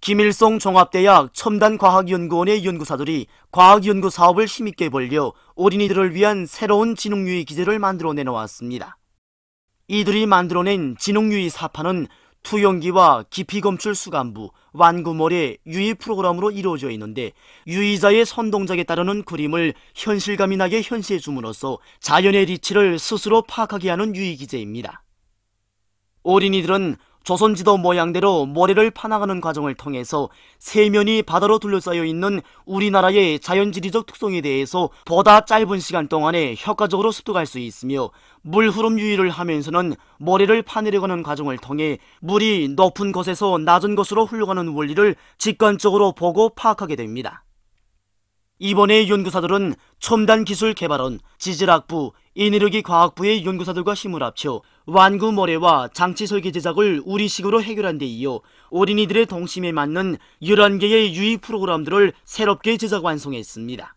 김일성 종합대학 첨단과학연구원의 연구사들이 과학연구 사업을 힘있게 벌려 어린이들을 위한 새로운 진흥유의 기제를 만들어내 놓았습니다. 이들이 만들어낸 진흥유의 사파는 투영기와 깊이검출 수간부, 완구몰의 유의 프로그램으로 이루어져 있는데 유의자의 선동작에 따르는 그림을 현실감이 나게 현실해 줌으로써 자연의 리치를 스스로 파악하게 하는 유의기제입니다. 어린이들은 조선지도 모양대로 모래를 파나가는 과정을 통해서 세면이 바다로 둘러싸여 있는 우리나라의 자연지리적 특성에 대해서 보다 짧은 시간 동안에 효과적으로 습득할 수 있으며 물 흐름 유의를 하면서는 모래를 파내려가는 과정을 통해 물이 높은 곳에서 낮은 곳으로 흘러가는 원리를 직관적으로 보고 파악하게 됩니다. 이번에 연구사들은 첨단 기술 개발원, 지질학부, 인위력이 과학부의 연구사들과 힘을 합쳐 완구 모래와 장치 설계 제작을 우리식으로 해결한 데 이어 어린이들의 동심에 맞는 11개의 유익 프로그램들을 새롭게 제작 완성했습니다.